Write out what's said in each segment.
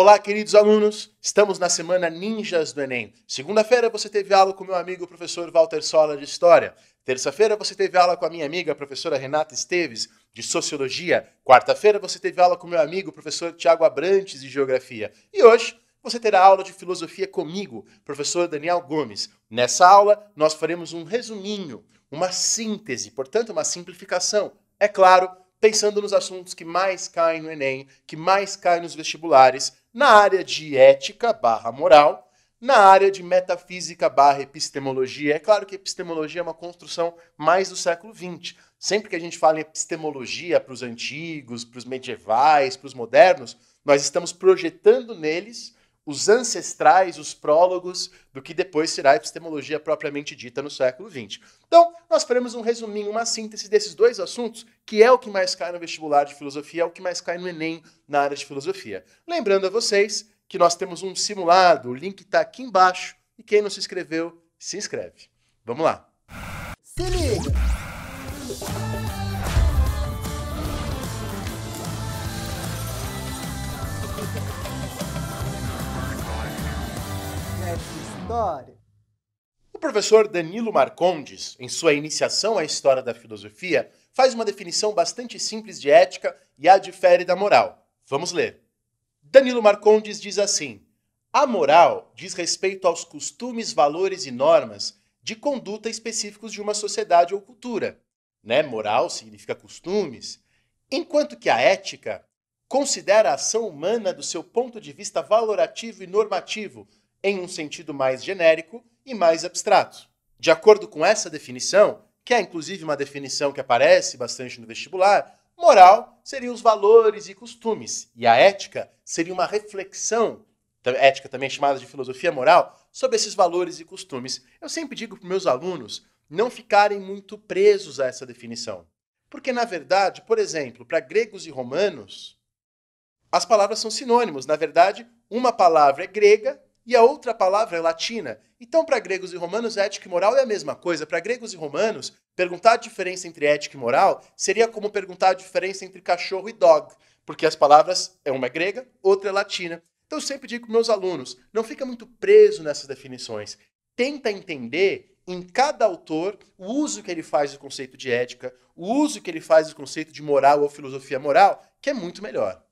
Olá, queridos alunos! Estamos na semana Ninjas do Enem. Segunda-feira você teve aula com meu amigo professor Walter Sola de História. Terça-feira você teve aula com a minha amiga professora Renata Esteves de Sociologia. Quarta-feira você teve aula com meu amigo professor Tiago Abrantes de Geografia. E hoje você terá aula de filosofia comigo, professor Daniel Gomes. Nessa aula nós faremos um resuminho, uma síntese, portanto uma simplificação. É claro, pensando nos assuntos que mais caem no Enem, que mais caem nos vestibulares, na área de ética barra moral, na área de metafísica barra epistemologia. É claro que epistemologia é uma construção mais do século XX. Sempre que a gente fala em epistemologia para os antigos, para os medievais, para os modernos, nós estamos projetando neles os ancestrais, os prólogos do que depois será a epistemologia propriamente dita no século XX. Então, nós faremos um resuminho, uma síntese desses dois assuntos, que é o que mais cai no vestibular de filosofia, é o que mais cai no Enem na área de filosofia. Lembrando a vocês que nós temos um simulado, o link está aqui embaixo, e quem não se inscreveu, se inscreve. Vamos lá! Se liga! O professor Danilo Marcondes, em sua iniciação à história da filosofia, faz uma definição bastante simples de ética e a difere da moral. Vamos ler. Danilo Marcondes diz assim: A moral diz respeito aos costumes, valores e normas de conduta específicos de uma sociedade ou cultura. Né? Moral significa costumes. Enquanto que a ética considera a ação humana do seu ponto de vista valorativo e normativo, em um sentido mais genérico e mais abstrato. De acordo com essa definição, que é inclusive uma definição que aparece bastante no vestibular, moral seriam os valores e costumes, e a ética seria uma reflexão, ética também chamada de filosofia moral, sobre esses valores e costumes. Eu sempre digo para meus alunos não ficarem muito presos a essa definição. Porque, na verdade, por exemplo, para gregos e romanos, as palavras são sinônimos. Na verdade, uma palavra é grega e a outra palavra é latina. Então, para gregos e romanos, ética e moral é a mesma coisa. Para gregos e romanos, perguntar a diferença entre ética e moral seria como perguntar a diferença entre cachorro e dog, porque as palavras, é uma é grega, outra é latina. Então, eu sempre digo para meus alunos, não fica muito preso nessas definições. Tenta entender em cada autor o uso que ele faz do conceito de ética, o uso que ele faz do conceito de moral ou filosofia moral, que é muito melhor.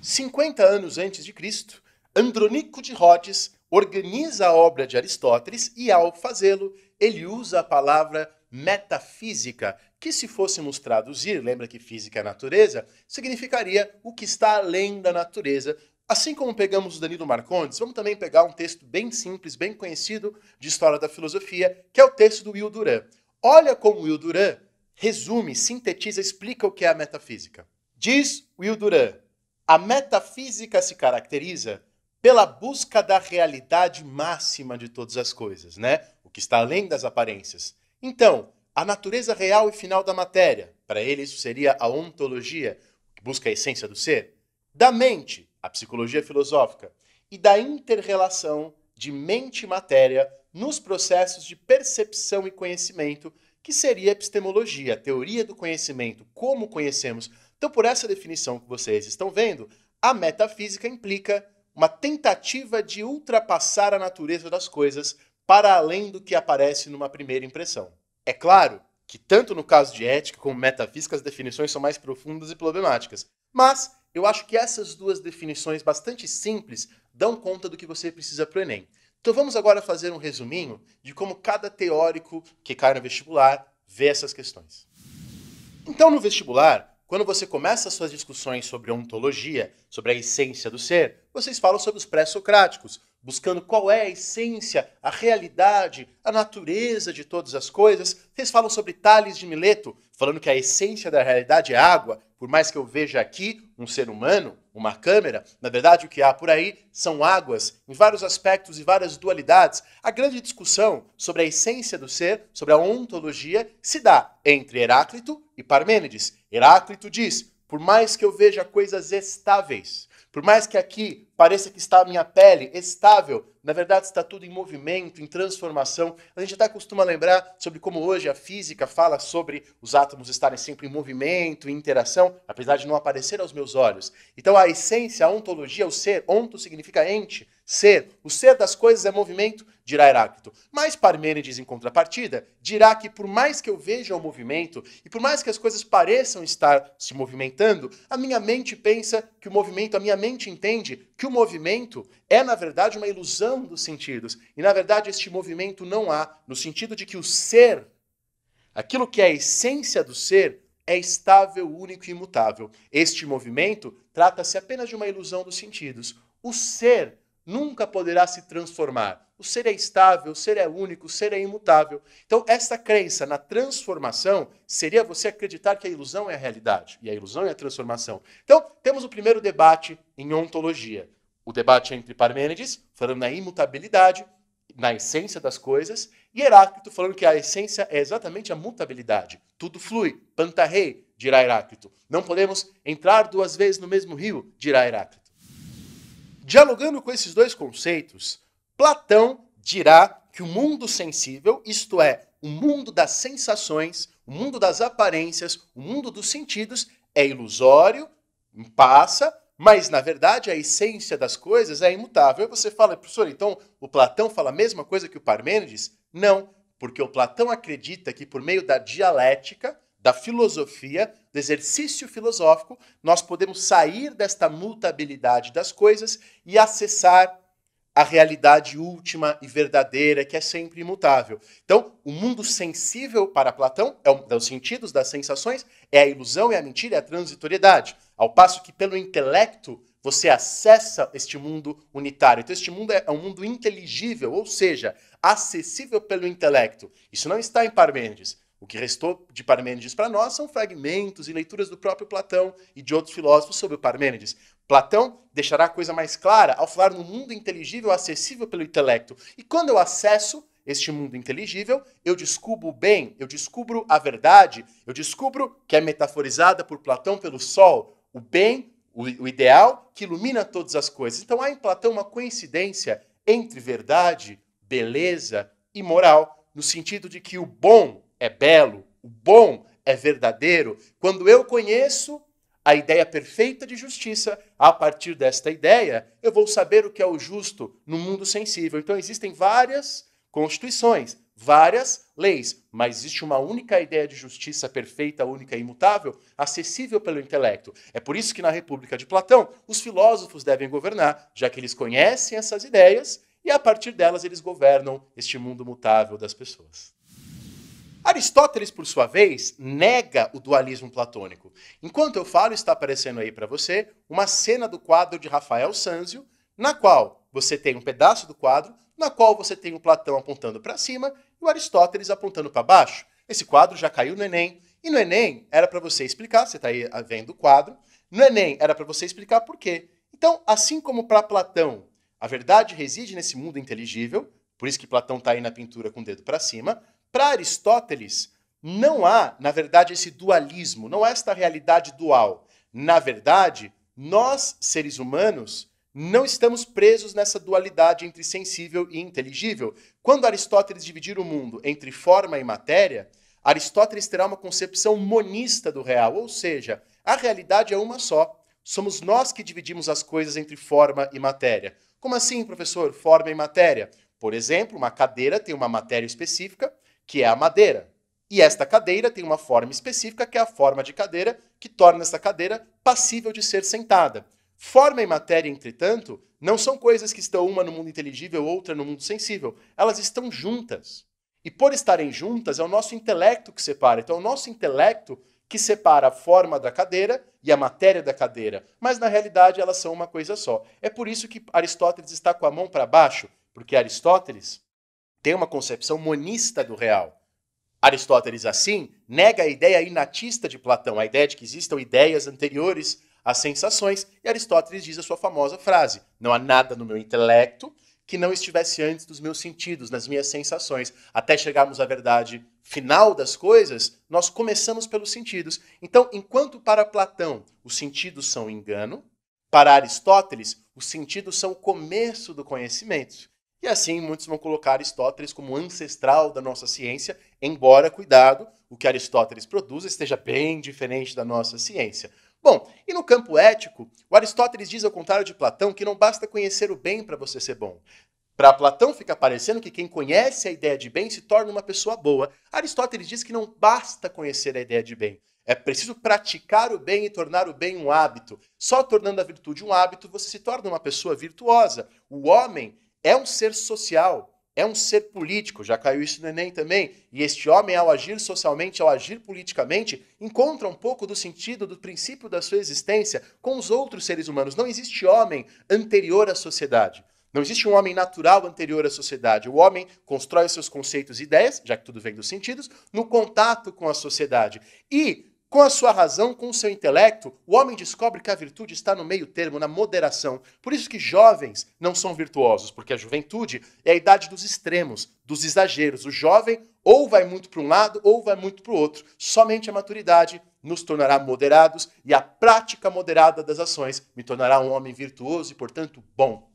50 anos antes de Cristo, Andronico de Rhodes organiza a obra de Aristóteles e, ao fazê-lo, ele usa a palavra metafísica, que, se fôssemos traduzir, lembra que física é natureza, significaria o que está além da natureza. Assim como pegamos o Danilo Marcondes, vamos também pegar um texto bem simples, bem conhecido de história da filosofia, que é o texto do Will Durant. Olha como Will Durant resume, sintetiza, explica o que é a metafísica. Diz Will Durant: a metafísica se caracteriza pela busca da realidade máxima de todas as coisas, né? O que está além das aparências. Então, a natureza real e final da matéria, para ele isso seria a ontologia, que busca a essência do ser, da mente, a psicologia filosófica, e da interrelação de mente e matéria nos processos de percepção e conhecimento, que seria a epistemologia, a teoria do conhecimento, como conhecemos. Então, por essa definição que vocês estão vendo, a metafísica implica uma tentativa de ultrapassar a natureza das coisas para além do que aparece numa primeira impressão. É claro que, tanto no caso de ética como metafísica, as definições são mais profundas e problemáticas, mas eu acho que essas duas definições bastante simples dão conta do que você precisa para o Enem. Então vamos agora fazer um resuminho de como cada teórico que cai no vestibular vê essas questões. Então, no vestibular, quando você começa suas discussões sobre ontologia, sobre a essência do ser, vocês falam sobre os pré-socráticos, buscando qual é a essência, a realidade, a natureza de todas as coisas. Vocês falam sobre Tales de Mileto, falando que a essência da realidade é água, por mais que eu veja aqui um ser humano, uma câmera, na verdade o que há por aí são águas em vários aspectos e várias dualidades. A grande discussão sobre a essência do ser, sobre a ontologia, se dá entre Heráclito e Parmênides. Heráclito diz: por mais que eu veja coisas estáveis, por mais que aqui pareça que está a minha pele estável, na verdade está tudo em movimento, em transformação. A gente até costuma lembrar sobre como hoje a física fala sobre os átomos estarem sempre em movimento, em interação, apesar de não aparecer aos meus olhos. Então a essência, a ontologia, o ser, onto significa ente, ser. O ser das coisas é movimento, dirá Heráclito. Mas Parmênides, em contrapartida, dirá que por mais que eu veja o movimento e por mais que as coisas pareçam estar se movimentando, a minha mente pensa que o movimento, a minha mente entende que o movimento é, na verdade, uma ilusão dos sentidos. E, na verdade, este movimento não há, no sentido de que o ser, aquilo que é a essência do ser, é estável, único e imutável. Este movimento trata-se apenas de uma ilusão dos sentidos. O ser nunca poderá se transformar. O ser é estável, o ser é único, o ser é imutável. Então, essa crença na transformação seria você acreditar que a ilusão é a realidade e a ilusão é a transformação. Então, temos o primeiro debate em ontologia. O debate entre Parmênides, falando na imutabilidade, na essência das coisas, e Heráclito falando que a essência é exatamente a mutabilidade. Tudo flui, pantarrei, dirá Heráclito. Não podemos entrar duas vezes no mesmo rio, dirá Heráclito. Dialogando com esses dois conceitos, Platão dirá que o mundo sensível, isto é, o mundo das sensações, o mundo das aparências, o mundo dos sentidos, é ilusório, passa, mas na verdade a essência das coisas é imutável. E você fala, professor, então o Platão fala a mesma coisa que o Parmênides? Não, porque o Platão acredita que por meio da dialética, da filosofia, do exercício filosófico, nós podemos sair desta mutabilidade das coisas e acessar a realidade última e verdadeira, que é sempre imutável. Então, o mundo sensível para Platão, é um, dos sentidos, das sensações, é a ilusão, é a mentira, é a transitoriedade. Ao passo que, pelo intelecto, você acessa este mundo unitário. Então, este mundo é, é um mundo inteligível, ou seja, acessível pelo intelecto. Isso não está em Parmênides. O que restou de Parmênides para nós são fragmentos e leituras do próprio Platão e de outros filósofos sobre o Parmênides. Platão deixará a coisa mais clara ao falar no mundo inteligível acessível pelo intelecto. E quando eu acesso este mundo inteligível, eu descubro o bem, eu descubro a verdade, eu descubro que é metaforizada por Platão pelo sol, o bem, o, o ideal que ilumina todas as coisas. Então há em Platão uma coincidência entre verdade, beleza e moral, no sentido de que o bom é belo, o bom é verdadeiro, quando eu conheço a ideia perfeita de justiça, a partir desta ideia, eu vou saber o que é o justo no mundo sensível. Então existem várias constituições, várias leis, mas existe uma única ideia de justiça perfeita, única e imutável, acessível pelo intelecto. É por isso que na República de Platão, os filósofos devem governar, já que eles conhecem essas ideias e a partir delas eles governam este mundo mutável das pessoas. Aristóteles, por sua vez, nega o dualismo platônico. Enquanto eu falo, está aparecendo aí para você uma cena do quadro de Rafael Sanzio, na qual você tem um pedaço do quadro, na qual você tem o Platão apontando para cima e o Aristóteles apontando para baixo. Esse quadro já caiu no Enem. E no Enem era para você explicar, você está aí vendo o quadro, no Enem era para você explicar por quê. Então, assim como para Platão, a verdade reside nesse mundo inteligível, por isso que Platão está aí na pintura com o dedo para cima, para Aristóteles, não há, na verdade, esse dualismo, não há esta realidade dual. Na verdade, nós, seres humanos, não estamos presos nessa dualidade entre sensível e inteligível. Quando Aristóteles dividir o mundo entre forma e matéria, Aristóteles terá uma concepção monista do real, ou seja, a realidade é uma só. Somos nós que dividimos as coisas entre forma e matéria. Como assim, professor, forma e matéria? Por exemplo, uma cadeira tem uma matéria específica que é a madeira. E esta cadeira tem uma forma específica, que é a forma de cadeira, que torna esta cadeira passível de ser sentada. Forma e matéria, entretanto, não são coisas que estão uma no mundo inteligível, outra no mundo sensível. Elas estão juntas. E por estarem juntas, é o nosso intelecto que separa. Então, é o nosso intelecto que separa a forma da cadeira e a matéria da cadeira, mas na realidade elas são uma coisa só. É por isso que Aristóteles está com a mão para baixo, porque Aristóteles tem uma concepção monista do real. Aristóteles, assim, nega a ideia inatista de Platão, a ideia de que existam ideias anteriores às sensações, e Aristóteles diz a sua famosa frase: Não há nada no meu intelecto que não estivesse antes dos meus sentidos, nas minhas sensações. Até chegarmos à verdade final das coisas, nós começamos pelos sentidos. Então, enquanto para Platão os sentidos são engano, para Aristóteles os sentidos são o começo do conhecimento. E assim muitos vão colocar Aristóteles como ancestral da nossa ciência, embora, cuidado, o que Aristóteles produz esteja bem diferente da nossa ciência. Bom, e no campo ético, o Aristóteles diz, ao contrário de Platão, que não basta conhecer o bem para você ser bom. Para Platão fica parecendo que quem conhece a ideia de bem se torna uma pessoa boa. Aristóteles diz que não basta conhecer a ideia de bem. É preciso praticar o bem e tornar o bem um hábito. Só tornando a virtude um hábito, você se torna uma pessoa virtuosa. O homem é um ser social, é um ser político, já caiu isso no Enem também. E este homem, ao agir socialmente, ao agir politicamente, encontra um pouco do sentido, do princípio da sua existência com os outros seres humanos. Não existe homem anterior à sociedade. Não existe um homem natural anterior à sociedade. O homem constrói seus conceitos e ideias, já que tudo vem dos sentidos, no contato com a sociedade. E com a sua razão, com o seu intelecto, o homem descobre que a virtude está no meio termo, na moderação. Por isso que jovens não são virtuosos, porque a juventude é a idade dos extremos, dos exageros. O jovem ou vai muito para um lado ou vai muito para o outro. Somente a maturidade nos tornará moderados e a prática moderada das ações me tornará um homem virtuoso e, portanto, bom.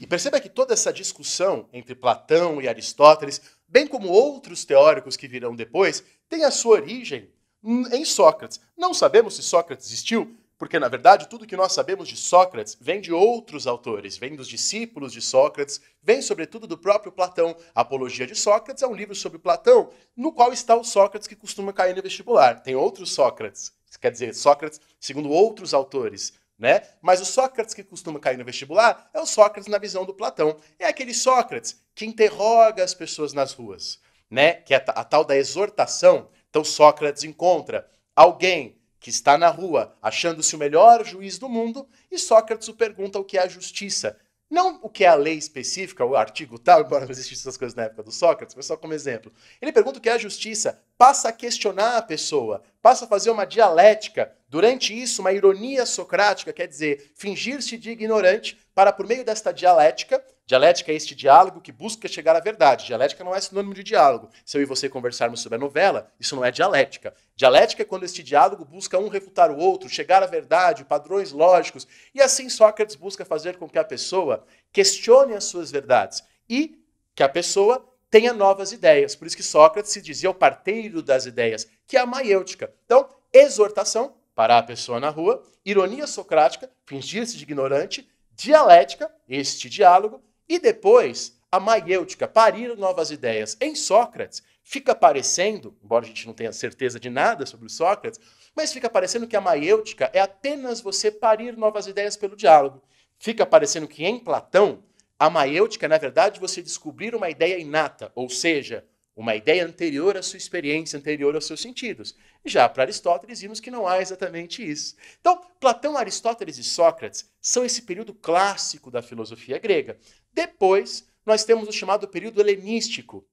E perceba que toda essa discussão entre Platão e Aristóteles, bem como outros teóricos que virão depois, tem a sua origem em Sócrates. Não sabemos se Sócrates existiu, porque na verdade tudo que nós sabemos de Sócrates vem de outros autores, vem dos discípulos de Sócrates, vem sobretudo do próprio Platão. A Apologia de Sócrates é um livro sobre Platão, no qual está o Sócrates que costuma cair no vestibular. Tem outros Sócrates, quer dizer, Sócrates segundo outros autores. Né? Mas o Sócrates que costuma cair no vestibular é o Sócrates na visão do Platão. É aquele Sócrates que interroga as pessoas nas ruas, né? que é a, a tal da exortação então Sócrates encontra alguém que está na rua achando-se o melhor juiz do mundo e Sócrates o pergunta o que é a justiça. Não o que é a lei específica, o artigo tal, embora não existissem essas coisas na época do Sócrates, mas só como exemplo. Ele pergunta o que é a justiça, passa a questionar a pessoa, passa a fazer uma dialética. Durante isso, uma ironia socrática, quer dizer, fingir-se de ignorante, para, por meio desta dialética, Dialética é este diálogo que busca chegar à verdade. Dialética não é sinônimo de diálogo. Se eu e você conversarmos sobre a novela, isso não é dialética. Dialética é quando este diálogo busca um refutar o outro, chegar à verdade, padrões lógicos. E assim Sócrates busca fazer com que a pessoa questione as suas verdades e que a pessoa tenha novas ideias. Por isso que Sócrates se dizia o parteiro das ideias, que é a maiêutica. Então, exortação, parar a pessoa na rua, ironia socrática, fingir-se de ignorante, dialética, este diálogo, e depois, a maiêutica, parir novas ideias. Em Sócrates, fica parecendo, embora a gente não tenha certeza de nada sobre Sócrates, mas fica parecendo que a maiêutica é apenas você parir novas ideias pelo diálogo. Fica parecendo que em Platão, a maiêutica é, na verdade, você descobrir uma ideia inata, ou seja, uma ideia anterior à sua experiência, anterior aos seus sentidos. Já para Aristóteles, vimos que não há exatamente isso. Então, Platão, Aristóteles e Sócrates são esse período clássico da filosofia grega. Depois, nós temos o chamado período helenístico.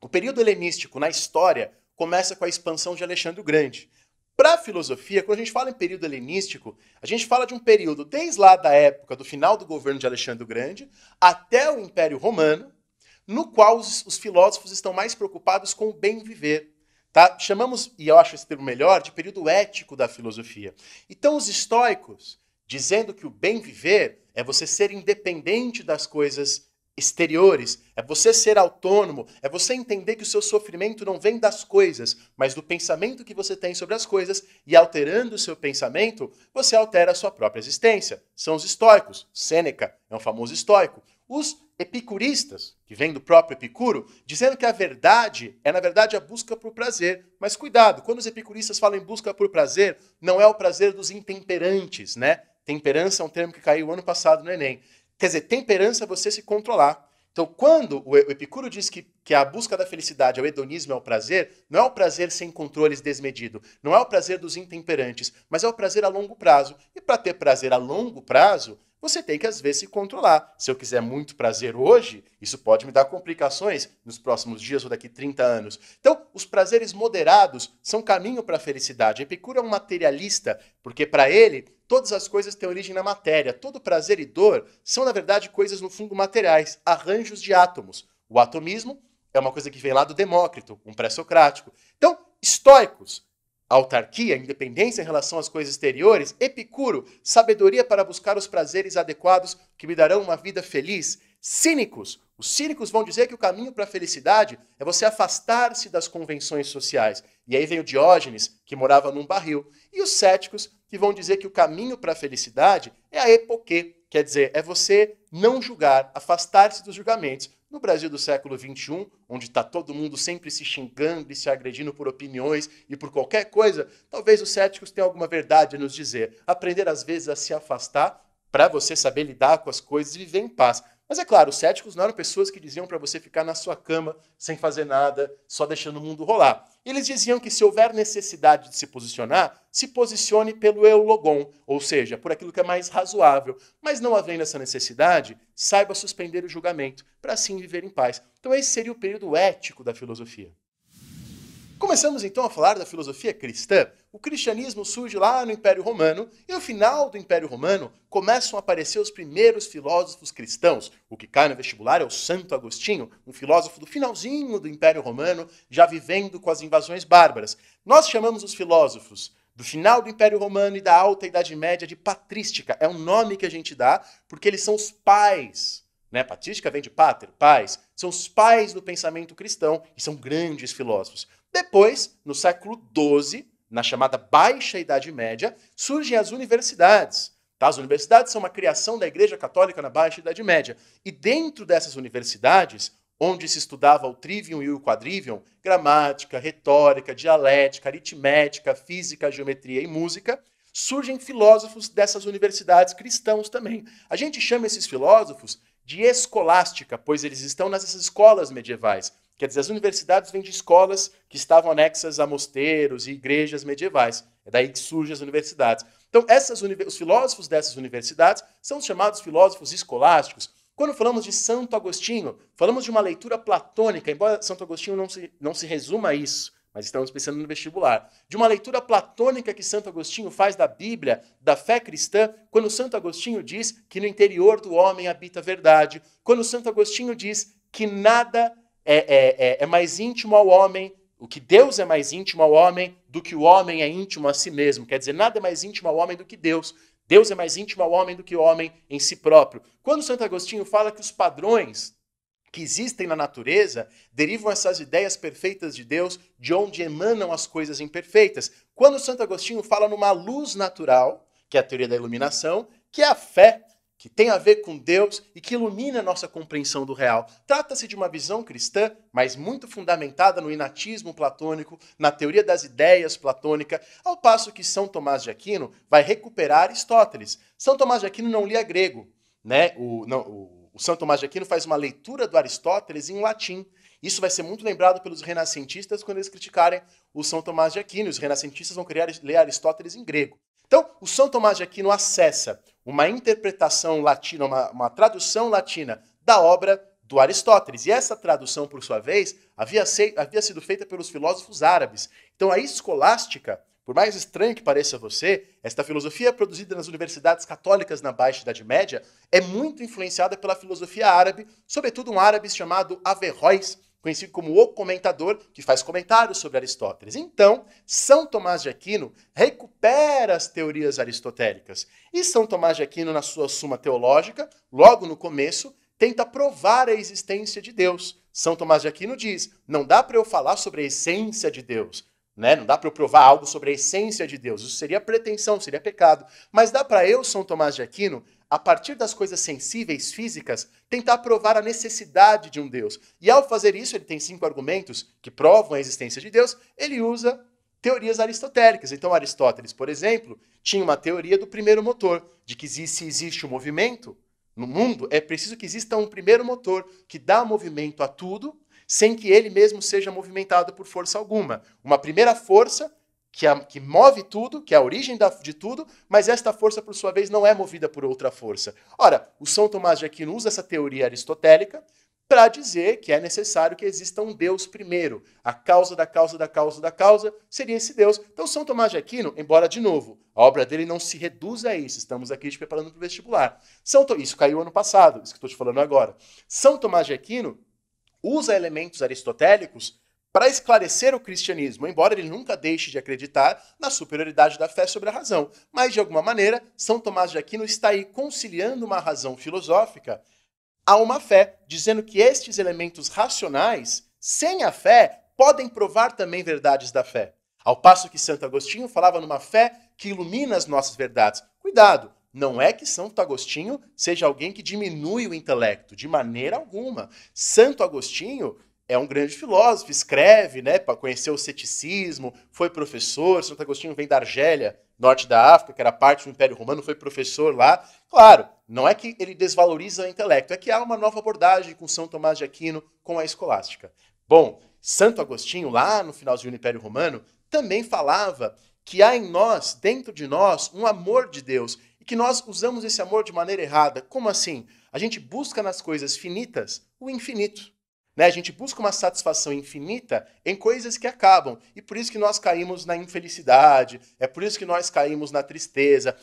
O período helenístico na história começa com a expansão de Alexandre o Grande. Para a filosofia, quando a gente fala em período helenístico, a gente fala de um período desde lá da época do final do governo de Alexandre o Grande até o Império Romano, no qual os, os filósofos estão mais preocupados com o bem viver. Tá? Chamamos, e eu acho esse termo melhor, de período ético da filosofia. Então, os estoicos dizendo que o bem viver é você ser independente das coisas exteriores, é você ser autônomo, é você entender que o seu sofrimento não vem das coisas, mas do pensamento que você tem sobre as coisas, e alterando o seu pensamento, você altera a sua própria existência. São os estoicos. Sêneca é um famoso estoico. Os epicuristas, que vem do próprio Epicuro, dizendo que a verdade é, na verdade, a busca por prazer. Mas cuidado, quando os epicuristas falam em busca por prazer, não é o prazer dos intemperantes, né? Temperança é um termo que caiu ano passado no Enem. Quer dizer, temperança é você se controlar. Então, quando o Epicuro diz que, que a busca da felicidade é o hedonismo, é o prazer, não é o prazer sem controles desmedido, não é o prazer dos intemperantes, mas é o prazer a longo prazo. E para ter prazer a longo prazo, você tem que às vezes se controlar. Se eu quiser muito prazer hoje, isso pode me dar complicações nos próximos dias ou daqui 30 anos. Então, os prazeres moderados são caminho para a felicidade. Epicuro é um materialista, porque para ele todas as coisas têm origem na matéria. Todo prazer e dor são na verdade coisas no fundo materiais, arranjos de átomos. O atomismo é uma coisa que vem lá do Demócrito, um pré-socrático. Então, estoicos autarquia, independência em relação às coisas exteriores, Epicuro, sabedoria para buscar os prazeres adequados que me darão uma vida feliz. Cínicos, os cínicos vão dizer que o caminho para a felicidade é você afastar-se das convenções sociais. E aí vem o Diógenes, que morava num barril, e os céticos, que vão dizer que o caminho para a felicidade é a epoquê, quer dizer, é você não julgar, afastar-se dos julgamentos, no Brasil do século XXI, onde está todo mundo sempre se xingando e se agredindo por opiniões e por qualquer coisa, talvez os céticos tenham alguma verdade a nos dizer. Aprender, às vezes, a se afastar para você saber lidar com as coisas e viver em paz. Mas é claro, os céticos não eram pessoas que diziam para você ficar na sua cama sem fazer nada, só deixando o mundo rolar. Eles diziam que se houver necessidade de se posicionar, se posicione pelo eulogon, ou seja, por aquilo que é mais razoável. Mas não havendo essa necessidade, saiba suspender o julgamento, para assim viver em paz. Então esse seria o período ético da filosofia. Começamos então a falar da filosofia cristã. O cristianismo surge lá no Império Romano e no final do Império Romano começam a aparecer os primeiros filósofos cristãos. O que cai no vestibular é o Santo Agostinho, um filósofo do finalzinho do Império Romano, já vivendo com as invasões bárbaras. Nós chamamos os filósofos do final do Império Romano e da Alta Idade Média de patrística. É um nome que a gente dá porque eles são os pais. Né? Patrística vem de pater, pais. São os pais do pensamento cristão e são grandes filósofos. Depois, no século XII, na chamada Baixa Idade Média, surgem as universidades. Tá? As universidades são uma criação da Igreja Católica na Baixa Idade Média. E dentro dessas universidades, onde se estudava o trivium e o quadrivium, gramática, retórica, dialética, aritmética, física, geometria e música, surgem filósofos dessas universidades cristãos também. A gente chama esses filósofos de escolástica, pois eles estão nessas escolas medievais. Quer dizer, as universidades vêm de escolas que estavam anexas a mosteiros e igrejas medievais. É daí que surgem as universidades. Então, essas, os filósofos dessas universidades são chamados filósofos escolásticos. Quando falamos de Santo Agostinho, falamos de uma leitura platônica, embora Santo Agostinho não se, não se resuma a isso, mas estamos pensando no vestibular, de uma leitura platônica que Santo Agostinho faz da Bíblia, da fé cristã, quando Santo Agostinho diz que no interior do homem habita a verdade, quando Santo Agostinho diz que nada é, é, é, é mais íntimo ao homem, o que Deus é mais íntimo ao homem do que o homem é íntimo a si mesmo. Quer dizer, nada é mais íntimo ao homem do que Deus. Deus é mais íntimo ao homem do que o homem em si próprio. Quando Santo Agostinho fala que os padrões que existem na natureza derivam essas ideias perfeitas de Deus, de onde emanam as coisas imperfeitas. Quando Santo Agostinho fala numa luz natural, que é a teoria da iluminação, que é a fé que tem a ver com Deus e que ilumina a nossa compreensão do real. Trata-se de uma visão cristã, mas muito fundamentada no inatismo platônico, na teoria das ideias platônica, ao passo que São Tomás de Aquino vai recuperar Aristóteles. São Tomás de Aquino não lia grego, né? O, não, o, o São Tomás de Aquino faz uma leitura do Aristóteles em latim. Isso vai ser muito lembrado pelos renascentistas quando eles criticarem o São Tomás de Aquino. Os renascentistas vão querer ler Aristóteles em grego. Então, o São Tomás de Aquino acessa uma interpretação latina, uma, uma tradução latina da obra do Aristóteles. E essa tradução, por sua vez, havia, havia sido feita pelos filósofos árabes. Então a escolástica, por mais estranho que pareça a você, esta filosofia é produzida nas universidades católicas na Baixa Idade Média é muito influenciada pela filosofia árabe, sobretudo um árabe chamado Averroes, conhecido como o comentador, que faz comentários sobre Aristóteles. Então, São Tomás de Aquino recupera as teorias aristotélicas. E São Tomás de Aquino, na sua Suma Teológica, logo no começo, tenta provar a existência de Deus. São Tomás de Aquino diz: não dá para eu falar sobre a essência de Deus. Né? Não dá para eu provar algo sobre a essência de Deus. Isso seria pretensão, seria pecado. Mas dá para eu, São Tomás de Aquino, a partir das coisas sensíveis, físicas, tentar provar a necessidade de um Deus. E ao fazer isso, ele tem cinco argumentos que provam a existência de Deus. Ele usa teorias aristotélicas. Então, Aristóteles, por exemplo, tinha uma teoria do primeiro motor, de que se existe um movimento no mundo, é preciso que exista um primeiro motor que dá movimento a tudo sem que ele mesmo seja movimentado por força alguma. Uma primeira força que, a, que move tudo, que é a origem da, de tudo, mas esta força, por sua vez, não é movida por outra força. Ora, o São Tomás de Aquino usa essa teoria aristotélica para dizer que é necessário que exista um Deus primeiro. A causa da causa da causa da causa seria esse Deus. Então, São Tomás de Aquino, embora de novo, a obra dele não se reduza a isso, estamos aqui te preparando para o vestibular. São Isso caiu ano passado, isso que estou te falando agora. São Tomás de Aquino usa elementos aristotélicos para esclarecer o cristianismo, embora ele nunca deixe de acreditar na superioridade da fé sobre a razão. Mas, de alguma maneira, São Tomás de Aquino está aí conciliando uma razão filosófica a uma fé, dizendo que estes elementos racionais, sem a fé, podem provar também verdades da fé. Ao passo que Santo Agostinho falava numa fé que ilumina as nossas verdades. Cuidado, não é que Santo Agostinho seja alguém que diminui o intelecto, de maneira alguma. Santo Agostinho é um grande filósofo, escreve, né, para conhecer o ceticismo, foi professor. Santo Agostinho vem da Argélia, norte da África, que era parte do Império Romano, foi professor lá. Claro, não é que ele desvaloriza o intelecto, é que há uma nova abordagem com São Tomás de Aquino, com a escolástica. Bom, Santo Agostinho, lá no finalzinho do Império Romano, também falava que há em nós, dentro de nós, um amor de Deus que nós usamos esse amor de maneira errada. Como assim? A gente busca nas coisas finitas o infinito. Né? A gente busca uma satisfação infinita em coisas que acabam. E por isso que nós caímos na infelicidade, é por isso que nós caímos na tristeza.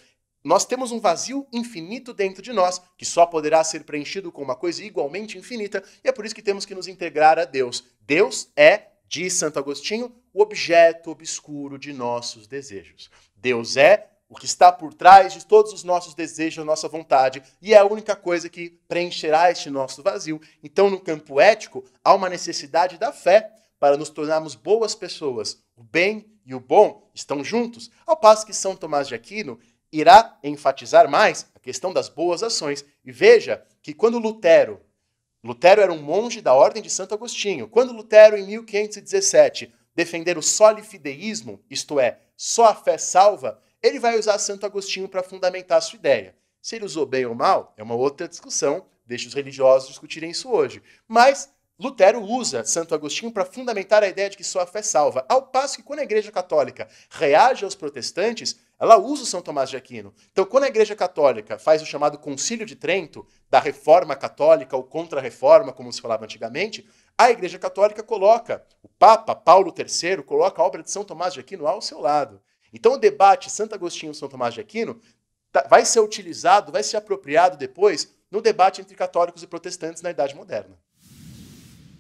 Nós temos um vazio infinito dentro de nós, que só poderá ser preenchido com uma coisa igualmente infinita, e é por isso que temos que nos integrar a Deus. Deus é, diz Santo Agostinho, o objeto obscuro de nossos desejos. Deus é o que está por trás de todos os nossos desejos, nossa vontade, e é a única coisa que preencherá este nosso vazio. Então, no campo ético, há uma necessidade da fé para nos tornarmos boas pessoas. O bem e o bom estão juntos, ao passo que São Tomás de Aquino irá enfatizar mais a questão das boas ações. E veja que quando Lutero, Lutero era um monge da ordem de Santo Agostinho, quando Lutero, em 1517, defender o solifideísmo, isto é, só a fé salva, ele vai usar Santo Agostinho para fundamentar a sua ideia. Se ele usou bem ou mal, é uma outra discussão, deixa os religiosos discutirem isso hoje. Mas Lutero usa Santo Agostinho para fundamentar a ideia de que só a fé salva, ao passo que quando a Igreja Católica reage aos protestantes, ela usa o São Tomás de Aquino. Então, quando a Igreja Católica faz o chamado Concílio de Trento, da Reforma Católica ou Contra-Reforma, como se falava antigamente, a Igreja Católica coloca o Papa Paulo III, coloca a obra de São Tomás de Aquino ao seu lado. Então o debate Santo Agostinho São Tomás de Aquino tá, vai ser utilizado, vai ser apropriado depois no debate entre católicos e protestantes na Idade Moderna.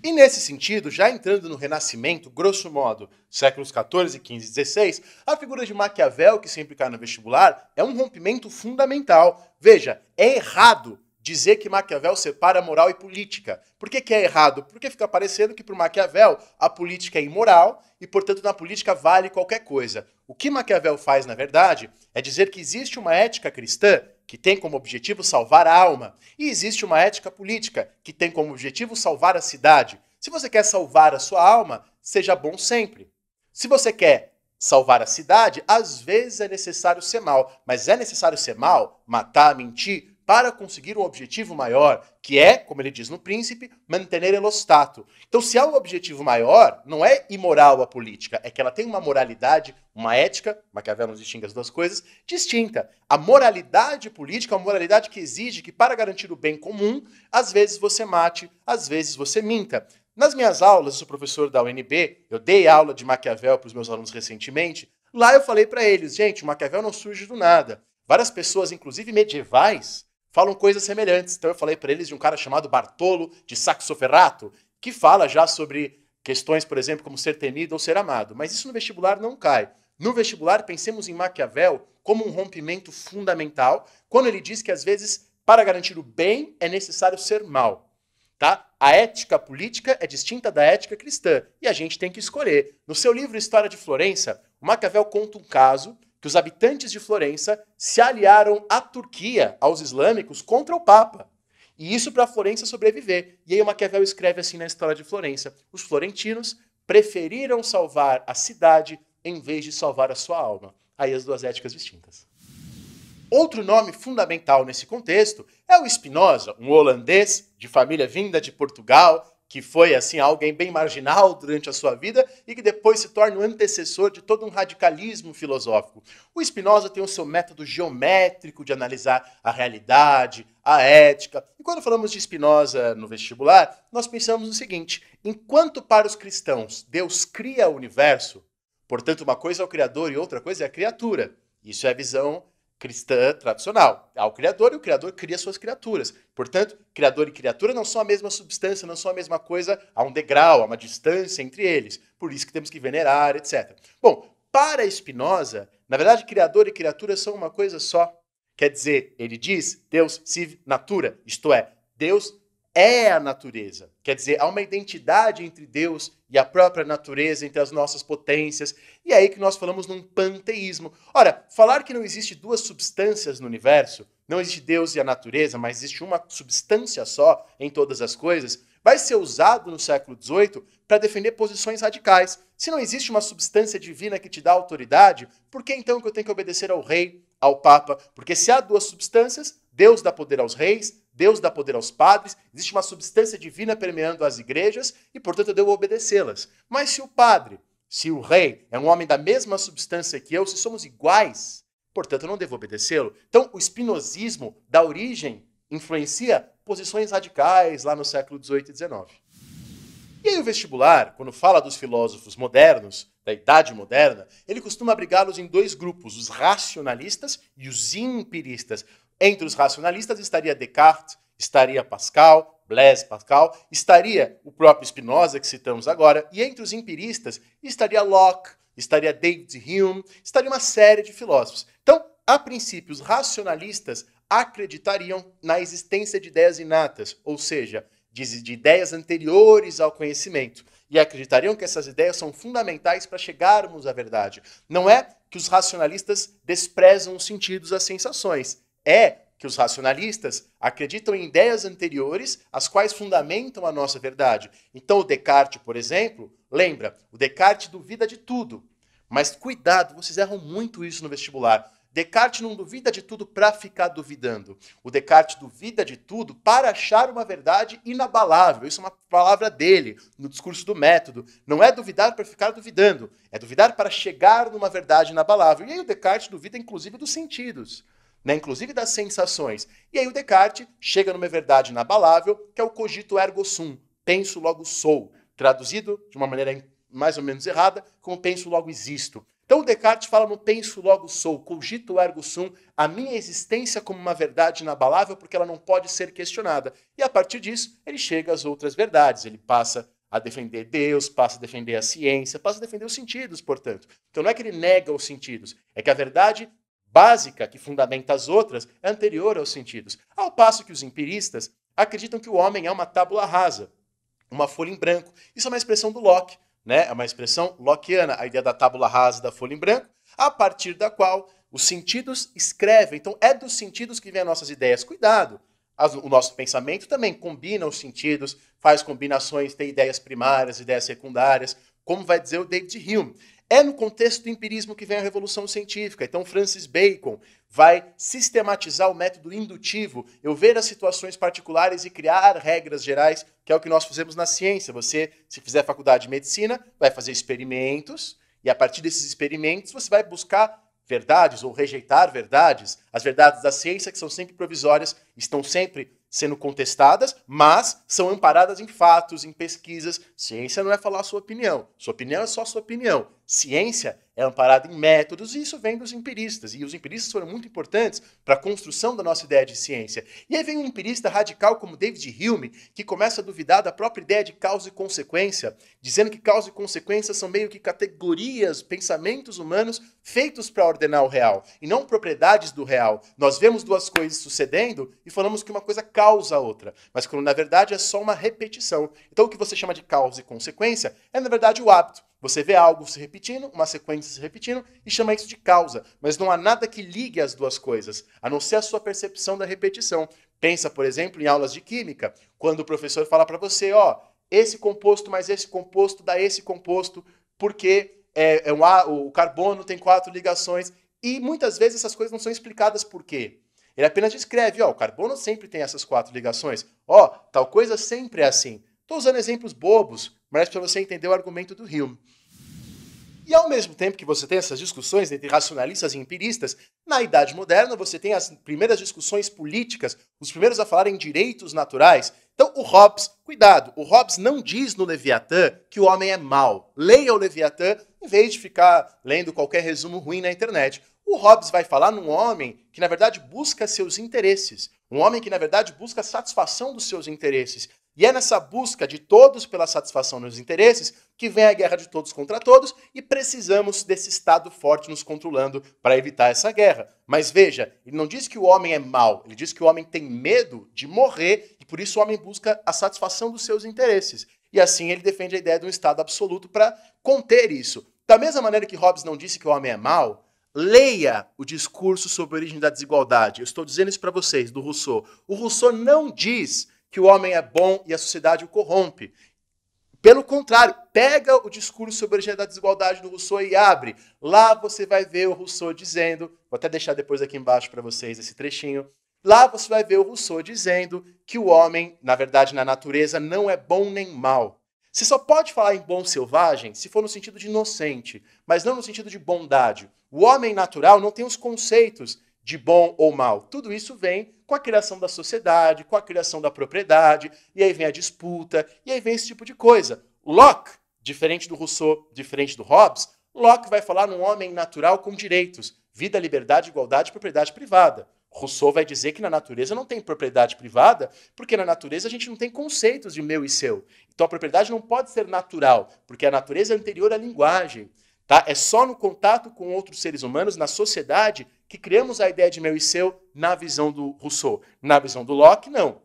E nesse sentido, já entrando no Renascimento, grosso modo, séculos 14 15 e XVI, a figura de Maquiavel, que sempre cai no vestibular, é um rompimento fundamental. Veja, é errado dizer que Maquiavel separa moral e política. Por que, que é errado? Porque fica parecendo que para Maquiavel a política é imoral e, portanto, na política vale qualquer coisa. O que Maquiavel faz, na verdade, é dizer que existe uma ética cristã que tem como objetivo salvar a alma e existe uma ética política que tem como objetivo salvar a cidade. Se você quer salvar a sua alma, seja bom sempre. Se você quer salvar a cidade, às vezes é necessário ser mal, mas é necessário ser mal, matar, mentir, para conseguir um objetivo maior, que é, como ele diz no Príncipe, manter el Estado. Então, se há um objetivo maior, não é imoral a política, é que ela tem uma moralidade, uma ética, Maquiavel nos distingue as duas coisas, distinta. A moralidade política é uma moralidade que exige que, para garantir o bem comum, às vezes você mate, às vezes você minta. Nas minhas aulas, eu sou professor da UNB, eu dei aula de Maquiavel para os meus alunos recentemente. Lá eu falei para eles, gente, Maquiavel não surge do nada. Várias pessoas, inclusive medievais, falam coisas semelhantes. Então eu falei para eles de um cara chamado Bartolo de Saxoferrato, que fala já sobre questões, por exemplo, como ser temido ou ser amado. Mas isso no vestibular não cai. No vestibular, pensemos em Maquiavel como um rompimento fundamental, quando ele diz que às vezes, para garantir o bem, é necessário ser mal. Tá? A ética política é distinta da ética cristã e a gente tem que escolher. No seu livro História de Florença, Maquiavel conta um caso que os habitantes de Florença se aliaram à Turquia, aos islâmicos, contra o Papa. E isso para Florença sobreviver. E aí Maquiavel escreve assim na história de Florença: os florentinos preferiram salvar a cidade em vez de salvar a sua alma. Aí as duas éticas distintas. Outro nome fundamental nesse contexto é o Spinoza, um holandês de família vinda de Portugal, que foi assim alguém bem marginal durante a sua vida e que depois se torna o antecessor de todo um radicalismo filosófico. O Spinoza tem o seu método geométrico de analisar a realidade, a ética. E quando falamos de Spinoza no vestibular, nós pensamos no seguinte: enquanto para os cristãos Deus cria o universo, portanto uma coisa é o criador e outra coisa é a criatura. Isso é a visão cristã tradicional. Há o Criador e o Criador cria suas criaturas. Portanto, Criador e criatura não são a mesma substância, não são a mesma coisa, há um degrau, há uma distância entre eles. Por isso que temos que venerar, etc. Bom, para Spinoza, na verdade, Criador e criatura são uma coisa só. Quer dizer, ele diz Deus sive natura, isto é, Deus é a natureza. Quer dizer, há uma identidade entre Deus e a própria natureza, entre as nossas potências. E é aí que nós falamos num panteísmo. Ora, falar que não existe duas substâncias no universo, não existe Deus e a natureza, mas existe uma substância só em todas as coisas, vai ser usado no século XVIII para defender posições radicais. Se não existe uma substância divina que te dá autoridade, por que então que eu tenho que obedecer ao rei, ao papa? Porque se há duas substâncias, Deus dá poder aos reis, Deus dá poder aos padres, existe uma substância divina permeando as igrejas e, portanto, eu devo obedecê-las. Mas se o padre, se o rei é um homem da mesma substância que eu, se somos iguais, portanto, eu não devo obedecê-lo. Então, o espinosismo da origem influencia posições radicais lá no século XVIII e XIX. E aí o vestibular, quando fala dos filósofos modernos, da idade moderna, ele costuma abrigá-los em dois grupos, os racionalistas e os empiristas. Entre os racionalistas estaria Descartes, estaria Pascal, Blaise Pascal, estaria o próprio Spinoza, que citamos agora, e entre os empiristas estaria Locke, estaria David Hume, estaria uma série de filósofos. Então, a princípio, os racionalistas acreditariam na existência de ideias inatas, ou seja, de, de ideias anteriores ao conhecimento, e acreditariam que essas ideias são fundamentais para chegarmos à verdade. Não é que os racionalistas desprezam os sentidos, as sensações é que os racionalistas acreditam em ideias anteriores, as quais fundamentam a nossa verdade. Então, o Descartes, por exemplo, lembra, o Descartes duvida de tudo. Mas cuidado, vocês erram muito isso no vestibular. Descartes não duvida de tudo para ficar duvidando. O Descartes duvida de tudo para achar uma verdade inabalável. Isso é uma palavra dele no discurso do método. Não é duvidar para ficar duvidando, é duvidar para chegar numa verdade inabalável. E aí o Descartes duvida inclusive dos sentidos né? inclusive das sensações. E aí o Descartes chega numa verdade inabalável, que é o cogito ergo sum, penso logo sou, traduzido de uma maneira mais ou menos errada, como penso logo existo. Então o Descartes fala no penso logo sou, cogito ergo sum, a minha existência como uma verdade inabalável porque ela não pode ser questionada. E a partir disso, ele chega às outras verdades, ele passa a defender Deus, passa a defender a ciência, passa a defender os sentidos, portanto. Então não é que ele nega os sentidos, é que a verdade básica, que fundamenta as outras, é anterior aos sentidos. Ao passo que os empiristas acreditam que o homem é uma tábula rasa, uma folha em branco. Isso é uma expressão do Locke, né? é uma expressão lockeana, a ideia da tábula rasa da folha em branco, a partir da qual os sentidos escrevem. Então, é dos sentidos que vêm as nossas ideias. Cuidado! o nosso pensamento também combina os sentidos, faz combinações, tem ideias primárias, ideias secundárias, como vai dizer o David Hume. É no contexto do empirismo que vem a revolução científica. Então, Francis Bacon vai sistematizar o método indutivo, eu ver as situações particulares e criar regras gerais, que é o que nós fazemos na ciência. Você, se fizer faculdade de medicina, vai fazer experimentos, e a partir desses experimentos você vai buscar verdades ou rejeitar verdades. As verdades da ciência, que são sempre provisórias, estão sempre sendo contestadas, mas são amparadas em fatos, em pesquisas. Ciência não é falar a sua opinião. Sua opinião é só sua opinião. Ciência é amparada em métodos e isso vem dos empiristas. E os empiristas foram muito importantes para a construção da nossa ideia de ciência. E aí vem um empirista radical como David Hume, que começa a duvidar da própria ideia de causa e consequência, dizendo que causa e consequência são meio que categorias, pensamentos humanos feitos para ordenar o real e não propriedades do real. Nós vemos duas coisas sucedendo e falamos que uma coisa causa a outra, mas quando na verdade é só uma repetição. Então o que você chama de causa e consequência é na verdade o hábito você vê algo se repetindo, uma sequência se repetindo, e chama isso de causa. Mas não há nada que ligue as duas coisas, a não ser a sua percepção da repetição. Pensa, por exemplo, em aulas de química, quando o professor fala para você, ó, esse composto mais esse composto dá esse composto, porque é, é um, o carbono tem quatro ligações. E muitas vezes essas coisas não são explicadas por quê. Ele apenas descreve, ó, o carbono sempre tem essas quatro ligações, ó, tal coisa sempre é assim. Estou usando exemplos bobos, mas para você entender o argumento do Hume. E ao mesmo tempo que você tem essas discussões entre racionalistas e empiristas, na Idade Moderna você tem as primeiras discussões políticas, os primeiros a falar em direitos naturais. Então o Hobbes, cuidado, o Hobbes não diz no Leviatã que o homem é mau. Leia o Leviatã em vez de ficar lendo qualquer resumo ruim na internet. O Hobbes vai falar num homem que na verdade busca seus interesses, um homem que na verdade busca a satisfação dos seus interesses. E é nessa busca de todos pela satisfação dos interesses que vem a guerra de todos contra todos e precisamos desse Estado forte nos controlando para evitar essa guerra. Mas veja, ele não diz que o homem é mau, ele diz que o homem tem medo de morrer e por isso o homem busca a satisfação dos seus interesses. E assim ele defende a ideia de um Estado absoluto para conter isso. Da mesma maneira que Hobbes não disse que o homem é mau, leia o discurso sobre a origem da desigualdade. Eu estou dizendo isso para vocês, do Rousseau. O Rousseau não diz que o homem é bom e a sociedade o corrompe. Pelo contrário, pega o discurso sobre a origem da desigualdade do Rousseau e abre. Lá você vai ver o Rousseau dizendo, vou até deixar depois aqui embaixo para vocês esse trechinho. Lá você vai ver o Rousseau dizendo que o homem, na verdade, na natureza, não é bom nem mal. Você só pode falar em bom selvagem se for no sentido de inocente, mas não no sentido de bondade. O homem natural não tem os conceitos de bom ou mal. Tudo isso vem com a criação da sociedade, com a criação da propriedade, e aí vem a disputa, e aí vem esse tipo de coisa. Locke, diferente do Rousseau, diferente do Hobbes, Locke vai falar num homem natural com direitos, vida, liberdade, igualdade, propriedade privada. Rousseau vai dizer que na natureza não tem propriedade privada, porque na natureza a gente não tem conceitos de meu e seu. Então a propriedade não pode ser natural, porque a natureza é anterior à linguagem. Tá? É só no contato com outros seres humanos, na sociedade, que criamos a ideia de meu e seu na visão do Rousseau. Na visão do Locke, não.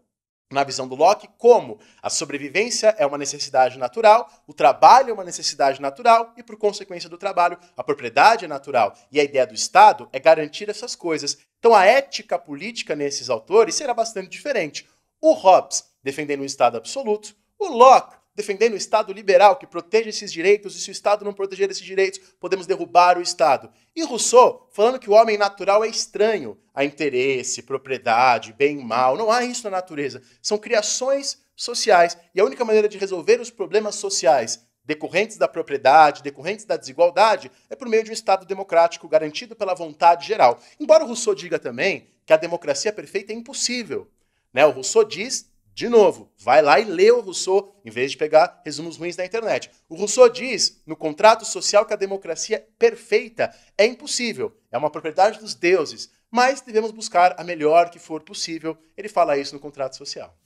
Na visão do Locke, como a sobrevivência é uma necessidade natural, o trabalho é uma necessidade natural e, por consequência do trabalho, a propriedade é natural. E a ideia do Estado é garantir essas coisas. Então, a ética política nesses autores será bastante diferente. O Hobbes defendendo um Estado absoluto, o Locke defendendo o Estado liberal que protege esses direitos, e se o Estado não proteger esses direitos, podemos derrubar o Estado. E Rousseau falando que o homem natural é estranho a interesse, propriedade, bem e mal. Não há isso na natureza. São criações sociais. E a única maneira de resolver os problemas sociais decorrentes da propriedade, decorrentes da desigualdade, é por meio de um Estado democrático garantido pela vontade geral. Embora Rousseau diga também que a democracia perfeita é impossível. Né? O Rousseau diz de novo, vai lá e lê o Rousseau, em vez de pegar resumos ruins da internet. O Rousseau diz, no contrato social, que a democracia é perfeita é impossível, é uma propriedade dos deuses, mas devemos buscar a melhor que for possível. Ele fala isso no contrato social.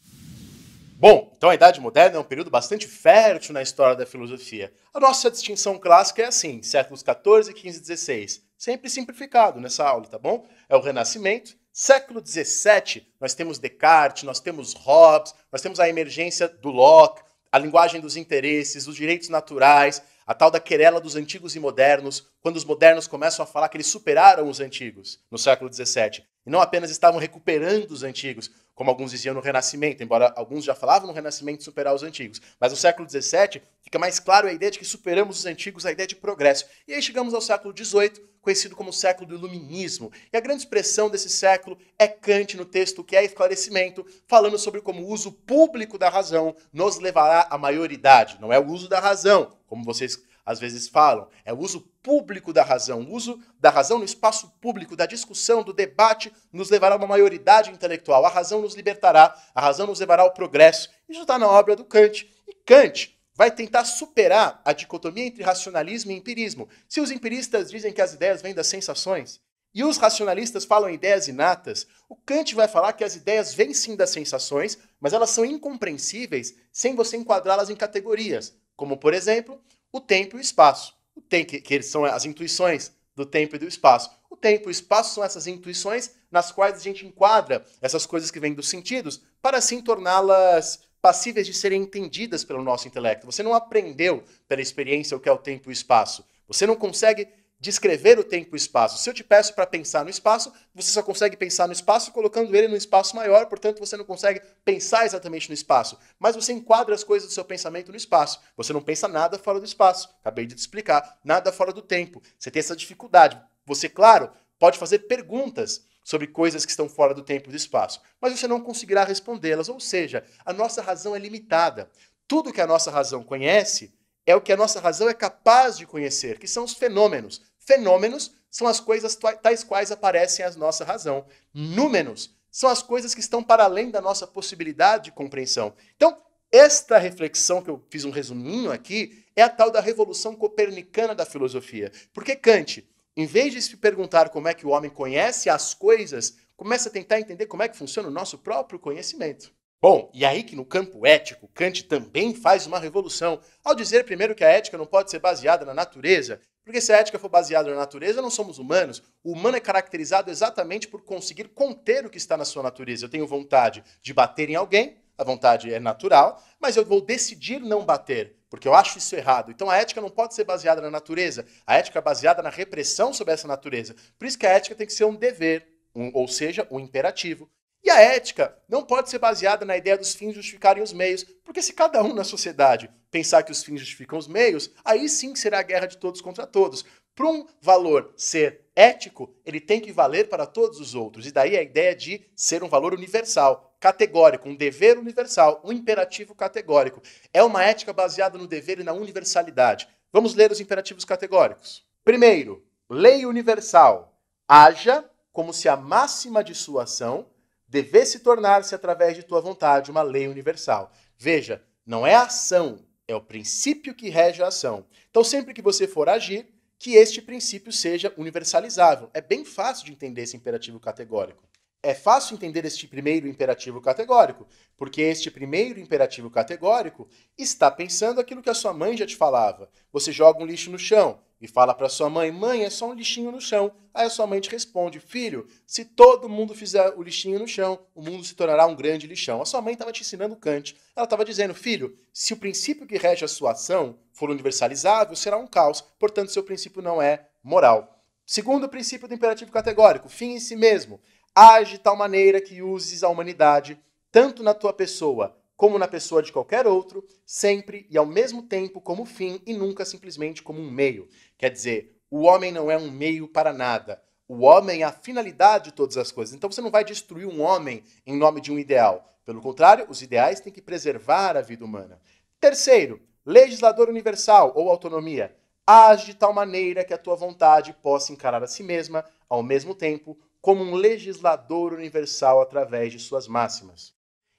Bom, então a Idade Moderna é um período bastante fértil na história da filosofia. A nossa distinção clássica é assim, séculos 14, 15 e 16. Sempre simplificado nessa aula, tá bom? É o Renascimento, Século XVII, nós temos Descartes, nós temos Hobbes, nós temos a emergência do Locke, a linguagem dos interesses, os direitos naturais, a tal da querela dos antigos e modernos, quando os modernos começam a falar que eles superaram os antigos no século XVII. E não apenas estavam recuperando os antigos, como alguns diziam no Renascimento, embora alguns já falavam no Renascimento superar os antigos. Mas no século XVII fica mais claro a ideia de que superamos os antigos, a ideia de progresso. E aí chegamos ao século XVIII, conhecido como o século do Iluminismo. E a grande expressão desse século é Kant no texto que é esclarecimento, falando sobre como o uso público da razão nos levará à maioridade. Não é o uso da razão, como vocês às vezes falam. É o uso público da razão. O uso da razão no espaço público, da discussão, do debate, nos levará a uma maioridade intelectual. A razão nos libertará, a razão nos levará ao progresso. Isso está na obra do Kant. E Kant vai tentar superar a dicotomia entre racionalismo e empirismo. Se os empiristas dizem que as ideias vêm das sensações, e os racionalistas falam em ideias inatas, o Kant vai falar que as ideias vêm sim das sensações, mas elas são incompreensíveis sem você enquadrá-las em categorias, como, por exemplo, o tempo e o espaço. O tempo, que, que são as intuições do tempo e do espaço. O tempo e o espaço são essas intuições nas quais a gente enquadra essas coisas que vêm dos sentidos para assim torná-las passíveis de serem entendidas pelo nosso intelecto. Você não aprendeu pela experiência o que é o tempo e o espaço. Você não consegue descrever o tempo e o espaço. Se eu te peço para pensar no espaço, você só consegue pensar no espaço colocando ele num espaço maior, portanto você não consegue pensar exatamente no espaço. Mas você enquadra as coisas do seu pensamento no espaço. Você não pensa nada fora do espaço. Acabei de te explicar. Nada fora do tempo. Você tem essa dificuldade. Você, claro, pode fazer perguntas sobre coisas que estão fora do tempo e do espaço, mas você não conseguirá respondê-las. Ou seja, a nossa razão é limitada. Tudo que a nossa razão conhece é o que a nossa razão é capaz de conhecer, que são os fenômenos. Fenômenos são as coisas tais quais aparecem à nossa razão. Númenos são as coisas que estão para além da nossa possibilidade de compreensão. Então, esta reflexão, que eu fiz um resuminho aqui, é a tal da revolução copernicana da filosofia. Porque Kant, em vez de se perguntar como é que o homem conhece as coisas, começa a tentar entender como é que funciona o nosso próprio conhecimento. Bom, e aí que no campo ético, Kant também faz uma revolução ao dizer primeiro que a ética não pode ser baseada na natureza, porque se a ética for baseada na natureza, não somos humanos. O humano é caracterizado exatamente por conseguir conter o que está na sua natureza. Eu tenho vontade de bater em alguém, a vontade é natural, mas eu vou decidir não bater, porque eu acho isso errado. Então a ética não pode ser baseada na natureza, a ética é baseada na repressão sobre essa natureza. Por isso que a ética tem que ser um dever, um, ou seja, um imperativo. E a ética não pode ser baseada na ideia dos fins justificarem os meios, porque se cada um na sociedade pensar que os fins justificam os meios, aí sim será a guerra de todos contra todos. Para um valor ser ético, ele tem que valer para todos os outros. E daí a ideia de ser um valor universal, categórico, um dever universal, um imperativo categórico. É uma ética baseada no dever e na universalidade. Vamos ler os imperativos categóricos. Primeiro, lei universal. Haja como se a máxima de sua ação dever se tornar-se através de tua vontade uma lei universal. Veja, não é a ação, é o princípio que rege a ação. Então, sempre que você for agir, que este princípio seja universalizável. É bem fácil de entender esse imperativo categórico é fácil entender este primeiro imperativo categórico, porque este primeiro imperativo categórico está pensando aquilo que a sua mãe já te falava. Você joga um lixo no chão e fala para sua mãe: "Mãe, é só um lixinho no chão". Aí a sua mãe te responde: "Filho, se todo mundo fizer o lixinho no chão, o mundo se tornará um grande lixão". A sua mãe estava te ensinando Kant. Ela estava dizendo: "Filho, se o princípio que rege a sua ação for universalizável, será um caos. Portanto, seu princípio não é moral". Segundo o princípio do imperativo categórico, fim em si mesmo. Age de tal maneira que uses a humanidade, tanto na tua pessoa como na pessoa de qualquer outro, sempre e ao mesmo tempo como fim e nunca simplesmente como um meio. Quer dizer, o homem não é um meio para nada. O homem é a finalidade de todas as coisas. Então você não vai destruir um homem em nome de um ideal. Pelo contrário, os ideais têm que preservar a vida humana. Terceiro, legislador universal ou autonomia. Age de tal maneira que a tua vontade possa encarar a si mesma, ao mesmo tempo, como um legislador universal através de suas máximas.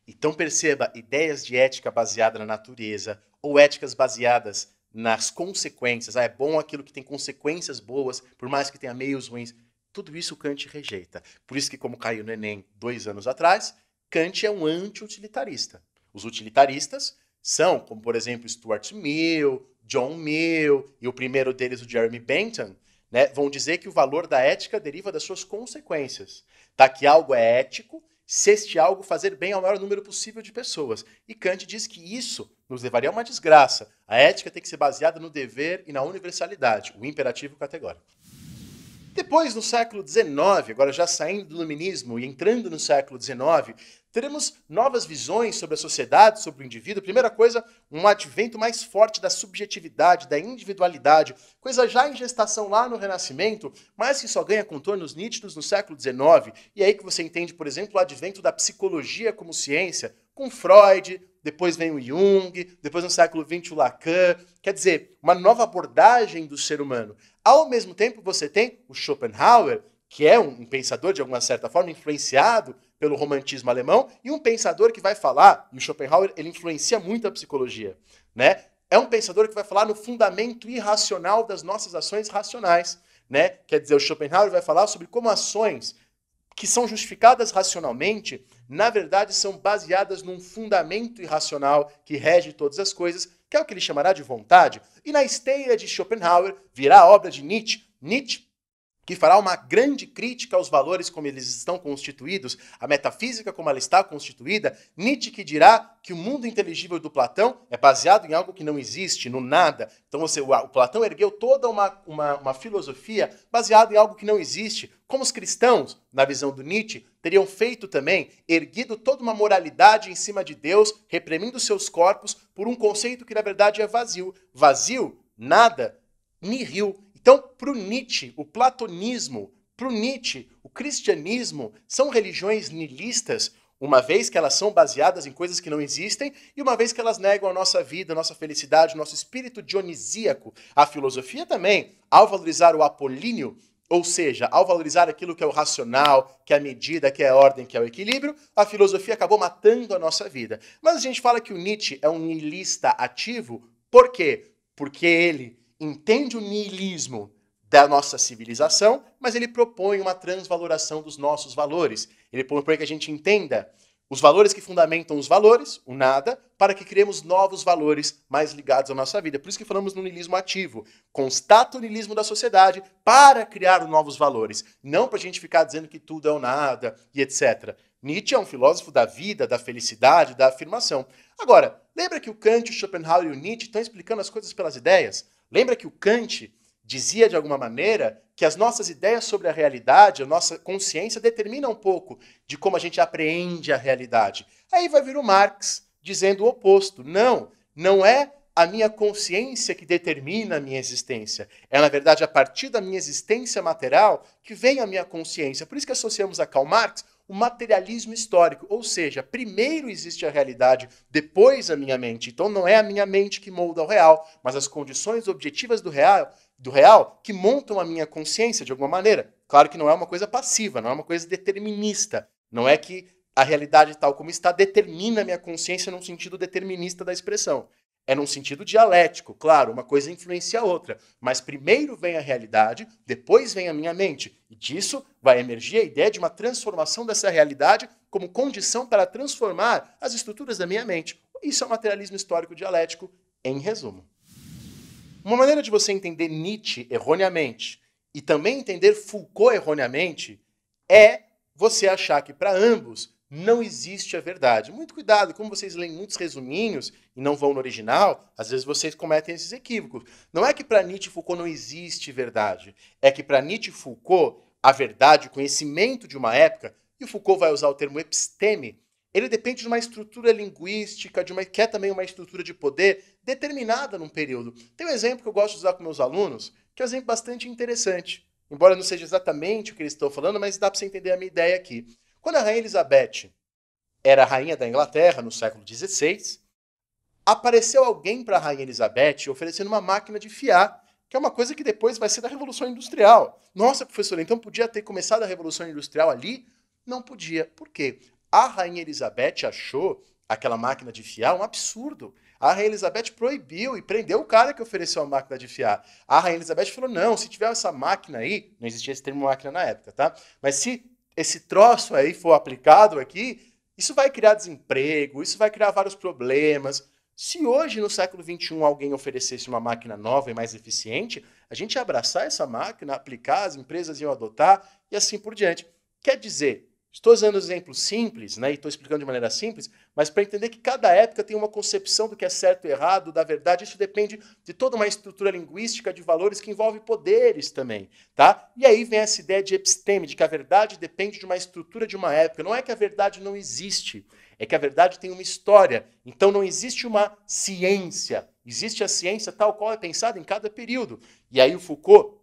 Então perceba, ideias de ética baseada na natureza ou éticas baseadas nas consequências, ah, é bom aquilo que tem consequências boas, por mais que tenha meios ruins, tudo isso Kant rejeita. Por isso que, como caiu no Enem dois anos atrás, Kant é um anti-utilitarista. Os utilitaristas são, como por exemplo Stuart Mill, John Mill e o primeiro deles, o Jeremy Bentham, né, vão dizer que o valor da ética deriva das suas consequências. Tá? Que algo é ético se este algo fazer bem ao maior número possível de pessoas. E Kant diz que isso nos levaria a uma desgraça. A ética tem que ser baseada no dever e na universalidade, o imperativo categórico. Depois, no século XIX, agora já saindo do iluminismo e entrando no século XIX, teremos novas visões sobre a sociedade, sobre o indivíduo. Primeira coisa, um advento mais forte da subjetividade, da individualidade, coisa já em gestação lá no Renascimento, mas que só ganha contornos nítidos no século XIX. E é aí que você entende, por exemplo, o advento da psicologia como ciência, com Freud, depois vem o Jung, depois no século XX o Lacan. Quer dizer, uma nova abordagem do ser humano. Ao mesmo tempo, você tem o Schopenhauer, que é um pensador, de alguma certa forma, influenciado pelo romantismo alemão e um pensador que vai falar, e o Schopenhauer ele influencia muito a psicologia, né? É um pensador que vai falar no fundamento irracional das nossas ações racionais, né? Quer dizer, o Schopenhauer vai falar sobre como ações que são justificadas racionalmente, na verdade são baseadas num fundamento irracional que rege todas as coisas, que é o que ele chamará de vontade. E na esteira de Schopenhauer virá a obra de Nietzsche. Nietzsche que fará uma grande crítica aos valores como eles estão constituídos, à metafísica como ela está constituída, Nietzsche que dirá que o mundo inteligível do Platão é baseado em algo que não existe, no nada. Então você, o Platão ergueu toda uma, uma, uma filosofia baseada em algo que não existe, como os cristãos, na visão do Nietzsche, teriam feito também, erguido toda uma moralidade em cima de Deus, reprimindo seus corpos por um conceito que na verdade é vazio. Vazio, nada, nihil. Então, para o Nietzsche, o platonismo, para o Nietzsche, o cristianismo são religiões nihilistas, uma vez que elas são baseadas em coisas que não existem e uma vez que elas negam a nossa vida, a nossa felicidade, o nosso espírito dionisíaco. A filosofia também, ao valorizar o apolíneo, ou seja, ao valorizar aquilo que é o racional, que é a medida, que é a ordem, que é o equilíbrio, a filosofia acabou matando a nossa vida. Mas a gente fala que o Nietzsche é um niilista ativo, por quê? Porque ele entende o niilismo da nossa civilização, mas ele propõe uma transvaloração dos nossos valores. Ele propõe que a gente entenda os valores que fundamentam os valores, o nada, para que criemos novos valores mais ligados à nossa vida. Por isso que falamos no niilismo ativo. Constata o niilismo da sociedade para criar novos valores, não para a gente ficar dizendo que tudo é o nada e etc. Nietzsche é um filósofo da vida, da felicidade, da afirmação. Agora, lembra que o Kant, o Schopenhauer e o Nietzsche estão explicando as coisas pelas ideias? Lembra que o Kant dizia, de alguma maneira, que as nossas ideias sobre a realidade, a nossa consciência, determina um pouco de como a gente apreende a realidade. Aí vai vir o Marx dizendo o oposto. Não, não é a minha consciência que determina a minha existência. É, na verdade, a partir da minha existência material que vem a minha consciência. Por isso que associamos a Karl Marx o materialismo histórico, ou seja, primeiro existe a realidade, depois a minha mente. Então não é a minha mente que molda o real, mas as condições objetivas do real, do real que montam a minha consciência de alguma maneira. Claro que não é uma coisa passiva, não é uma coisa determinista. Não é que a realidade tal como está determina a minha consciência num sentido determinista da expressão. É num sentido dialético, claro, uma coisa influencia a outra. Mas primeiro vem a realidade, depois vem a minha mente. E disso vai emergir a ideia de uma transformação dessa realidade como condição para transformar as estruturas da minha mente. Isso é o materialismo histórico dialético, em resumo. Uma maneira de você entender Nietzsche erroneamente e também entender Foucault erroneamente é você achar que para ambos não existe a verdade. Muito cuidado, como vocês leem muitos resuminhos e não vão no original, às vezes vocês cometem esses equívocos. Não é que para Nietzsche e Foucault não existe verdade, é que para Nietzsche e Foucault a verdade, o conhecimento de uma época, e o Foucault vai usar o termo episteme, ele depende de uma estrutura linguística, de uma que é também uma estrutura de poder determinada num período. Tem um exemplo que eu gosto de usar com meus alunos, que é um exemplo bastante interessante. Embora não seja exatamente o que eles estão falando, mas dá para você entender a minha ideia aqui. Quando a Rainha Elizabeth era rainha da Inglaterra no século XVI, apareceu alguém para a Rainha Elizabeth oferecendo uma máquina de fiar, que é uma coisa que depois vai ser da Revolução Industrial. Nossa, professora, então podia ter começado a Revolução Industrial ali? Não podia. Por quê? A Rainha Elizabeth achou aquela máquina de fiar um absurdo. A Rainha Elizabeth proibiu e prendeu o cara que ofereceu a máquina de fiar. A Rainha Elizabeth falou: não, se tiver essa máquina aí, não existia esse termo máquina na época, tá? Mas se esse troço aí for aplicado aqui, isso vai criar desemprego, isso vai criar vários problemas. Se hoje, no século XXI, alguém oferecesse uma máquina nova e mais eficiente, a gente ia abraçar essa máquina, aplicar, as empresas iam adotar e assim por diante. Quer dizer, Estou usando exemplos simples, né, e estou explicando de maneira simples, mas para entender que cada época tem uma concepção do que é certo e errado, da verdade, isso depende de toda uma estrutura linguística de valores que envolve poderes também, tá? E aí vem essa ideia de episteme, de que a verdade depende de uma estrutura de uma época. Não é que a verdade não existe, é que a verdade tem uma história. Então não existe uma ciência, existe a ciência tal qual é pensada em cada período. E aí o Foucault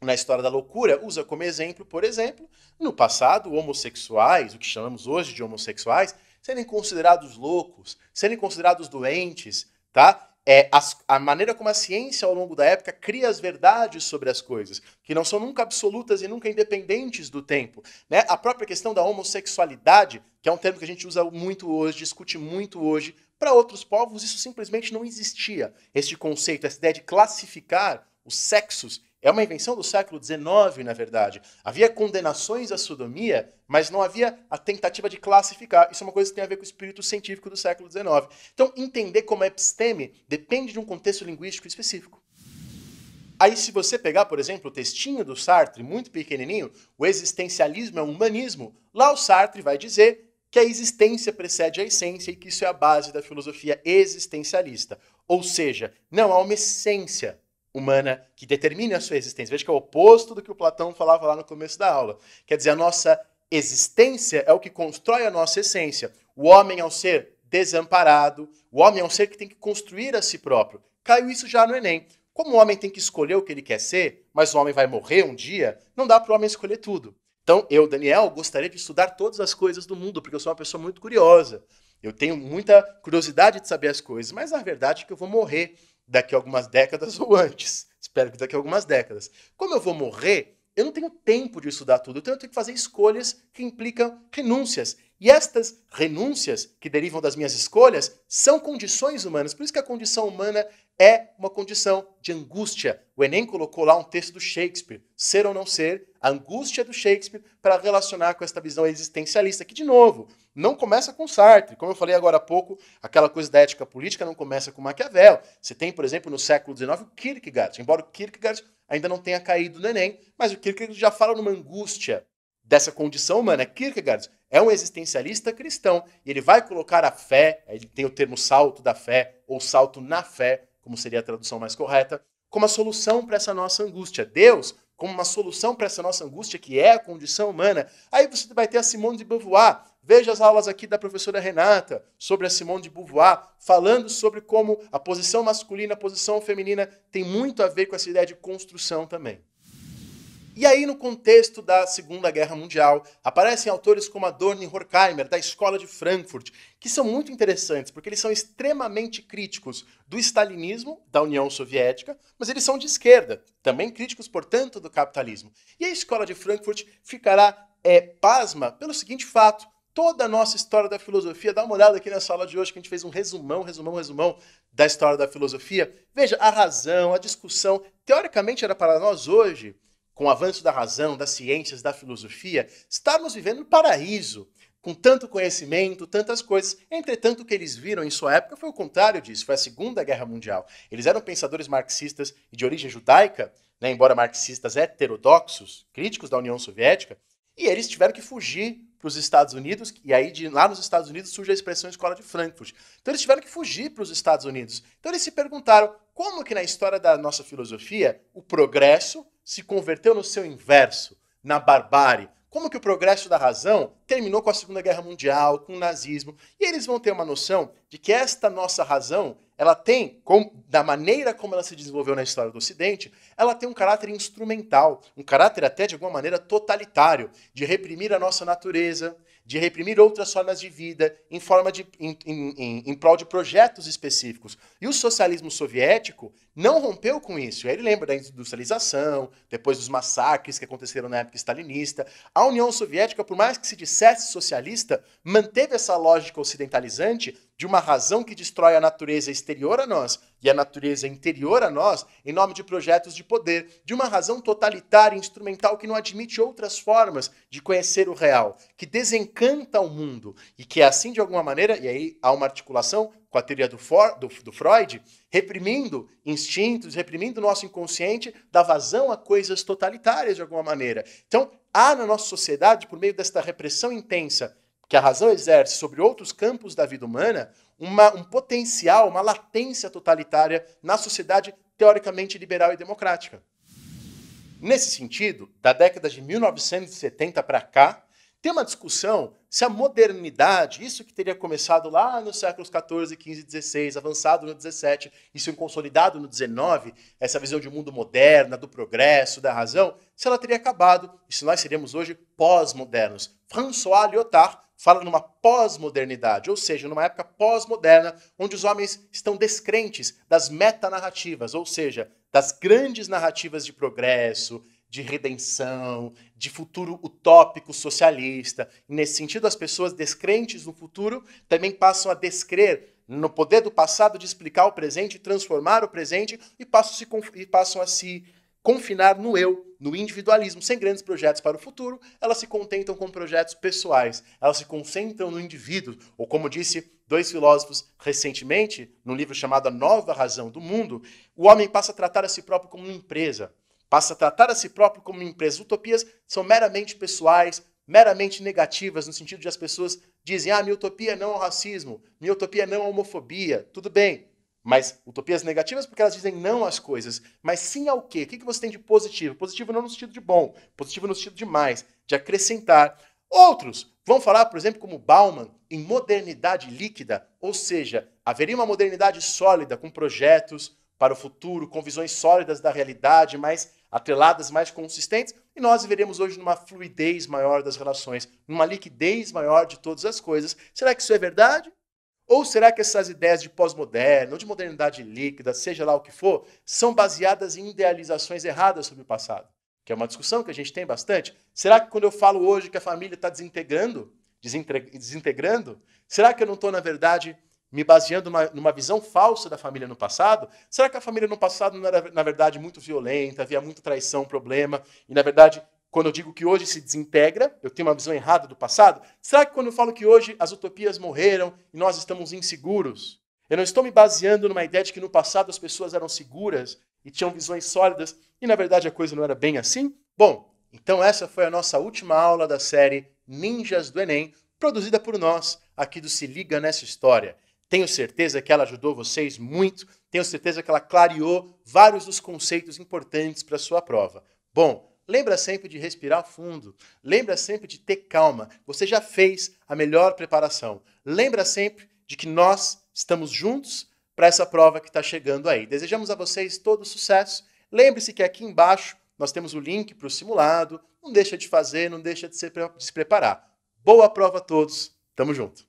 na história da loucura usa como exemplo, por exemplo, no passado, homossexuais, o que chamamos hoje de homossexuais, serem considerados loucos, serem considerados doentes, tá? É, as, a maneira como a ciência ao longo da época cria as verdades sobre as coisas, que não são nunca absolutas e nunca independentes do tempo. Né? A própria questão da homossexualidade, que é um termo que a gente usa muito hoje, discute muito hoje, para outros povos isso simplesmente não existia. Este conceito, essa ideia de classificar os sexos é uma invenção do século XIX, na verdade. Havia condenações à sodomia, mas não havia a tentativa de classificar. Isso é uma coisa que tem a ver com o espírito científico do século XIX. Então, entender como é episteme depende de um contexto linguístico específico. Aí, se você pegar, por exemplo, o textinho do Sartre, muito pequenininho, o existencialismo é um humanismo, lá o Sartre vai dizer que a existência precede a essência e que isso é a base da filosofia existencialista. Ou seja, não há uma essência humana que determine a sua existência. Veja que é o oposto do que o Platão falava lá no começo da aula. Quer dizer, a nossa existência é o que constrói a nossa essência. O homem é um ser desamparado, o homem é um ser que tem que construir a si próprio. Caiu isso já no Enem. Como o homem tem que escolher o que ele quer ser, mas o homem vai morrer um dia, não dá para o homem escolher tudo. Então, eu, Daniel, gostaria de estudar todas as coisas do mundo, porque eu sou uma pessoa muito curiosa. Eu tenho muita curiosidade de saber as coisas, mas a verdade é que eu vou morrer daqui a algumas décadas ou antes. Espero que daqui a algumas décadas. Como eu vou morrer, eu não tenho tempo de estudar tudo, então eu tenho que fazer escolhas que implicam renúncias. E estas renúncias que derivam das minhas escolhas são condições humanas. Por isso que a condição humana é uma condição de angústia. O Enem colocou lá um texto do Shakespeare, ser ou não ser, a angústia do Shakespeare para relacionar com esta visão existencialista, que, de novo, não começa com Sartre. Como eu falei agora há pouco, aquela coisa da ética política não começa com Maquiavel. Você tem, por exemplo, no século XIX, o Kierkegaard, embora o Kierkegaard ainda não tenha caído no Enem, mas o Kierkegaard já fala numa angústia dessa condição humana. Kierkegaard é um existencialista cristão e ele vai colocar a fé, ele tem o termo salto da fé ou salto na fé, como seria a tradução mais correta, como a solução para essa nossa angústia. Deus como uma solução para essa nossa angústia, que é a condição humana. Aí você vai ter a Simone de Beauvoir. Veja as aulas aqui da professora Renata sobre a Simone de Beauvoir, falando sobre como a posição masculina, a posição feminina tem muito a ver com essa ideia de construção também. E aí, no contexto da Segunda Guerra Mundial, aparecem autores como Adorno e Horkheimer, da Escola de Frankfurt, que são muito interessantes, porque eles são extremamente críticos do stalinismo, da União Soviética, mas eles são de esquerda, também críticos, portanto, do capitalismo. E a Escola de Frankfurt ficará é, pasma pelo seguinte fato. Toda a nossa história da filosofia, dá uma olhada aqui nessa aula de hoje, que a gente fez um resumão, resumão, resumão da história da filosofia. Veja, a razão, a discussão, teoricamente era para nós hoje com o avanço da razão, das ciências, da filosofia, estávamos vivendo um paraíso, com tanto conhecimento, tantas coisas. Entretanto, o que eles viram em sua época foi o contrário disso, foi a Segunda Guerra Mundial. Eles eram pensadores marxistas e de origem judaica, né, embora marxistas heterodoxos, críticos da União Soviética, e eles tiveram que fugir para os Estados Unidos, e aí de lá nos Estados Unidos surge a expressão Escola de Frankfurt. Então eles tiveram que fugir para os Estados Unidos. Então eles se perguntaram como que na história da nossa filosofia o progresso se converteu no seu inverso, na barbárie. Como que o progresso da razão terminou com a Segunda Guerra Mundial, com o nazismo. E eles vão ter uma noção de que esta nossa razão, ela tem, com, da maneira como ela se desenvolveu na história do Ocidente, ela tem um caráter instrumental, um caráter até de alguma maneira totalitário, de reprimir a nossa natureza, de reprimir outras formas de vida em, forma de, em, em, em, prol de projetos específicos. E o socialismo soviético não rompeu com isso. Ele lembra da industrialização, depois dos massacres que aconteceram na época stalinista. A União Soviética, por mais que se dissesse socialista, manteve essa lógica ocidentalizante de uma razão que destrói a natureza exterior a nós e a natureza interior a nós, em nome de projetos de poder, de uma razão totalitária e instrumental que não admite outras formas de conhecer o real, que desencanta o mundo e que é assim de alguma maneira, e aí há uma articulação com a teoria do, For, do, do Freud, reprimindo instintos, reprimindo o nosso inconsciente, dá vazão a coisas totalitárias de alguma maneira. Então, há na nossa sociedade, por meio desta repressão intensa que a razão exerce sobre outros campos da vida humana uma, um potencial, uma latência totalitária na sociedade teoricamente liberal e democrática. Nesse sentido, da década de 1970 para cá, tem uma discussão se a modernidade, isso que teria começado lá nos séculos 14, 15, 16, avançado no 17 isso consolidado no 19, essa visão de mundo moderna, do progresso, da razão, se ela teria acabado e se nós seríamos hoje pós-modernos. François Lyotard fala numa pós-modernidade, ou seja, numa época pós-moderna, onde os homens estão descrentes das metanarrativas, ou seja, das grandes narrativas de progresso, de redenção, de futuro utópico socialista. Nesse sentido, as pessoas descrentes no futuro também passam a descrer no poder do passado de explicar o presente, transformar o presente e passam, e passam a se confinar no eu, no individualismo, sem grandes projetos para o futuro, elas se contentam com projetos pessoais, elas se concentram no indivíduo, ou como disse dois filósofos recentemente, num livro chamado A Nova Razão do Mundo, o homem passa a tratar a si próprio como uma empresa passa a tratar a si próprio como empresa. Utopias são meramente pessoais, meramente negativas, no sentido de as pessoas dizem: ah, minha utopia não é racismo, minha utopia não é homofobia. Tudo bem. Mas utopias negativas porque elas dizem não às coisas, mas sim ao quê? O que você tem de positivo? Positivo não no sentido de bom, positivo no sentido de mais, de acrescentar. Outros vão falar, por exemplo, como Bauman, em modernidade líquida, ou seja, haveria uma modernidade sólida com projetos, para o futuro, com visões sólidas da realidade, mais atreladas, mais consistentes, e nós viveremos hoje numa fluidez maior das relações, numa liquidez maior de todas as coisas. Será que isso é verdade? Ou será que essas ideias de pós-moderno, de modernidade líquida, seja lá o que for, são baseadas em idealizações erradas sobre o passado? Que é uma discussão que a gente tem bastante. Será que quando eu falo hoje que a família está desintegrando, desintegrando, será que eu não estou, na verdade, me baseando numa, numa, visão falsa da família no passado? Será que a família no passado não era, na verdade, muito violenta, havia muita traição, problema, e na verdade, quando eu digo que hoje se desintegra, eu tenho uma visão errada do passado? Será que quando eu falo que hoje as utopias morreram e nós estamos inseguros? Eu não estou me baseando numa ideia de que no passado as pessoas eram seguras e tinham visões sólidas e na verdade a coisa não era bem assim? Bom, então essa foi a nossa última aula da série Ninjas do Enem, produzida por nós aqui do Se Liga Nessa História. Tenho certeza que ela ajudou vocês muito, tenho certeza que ela clareou vários dos conceitos importantes para a sua prova. Bom, lembra sempre de respirar fundo, lembra sempre de ter calma. Você já fez a melhor preparação. Lembra sempre de que nós estamos juntos para essa prova que está chegando aí. Desejamos a vocês todo sucesso. Lembre-se que aqui embaixo nós temos o link para o simulado. Não deixa de fazer, não deixa de se preparar. Boa prova a todos. Tamo junto.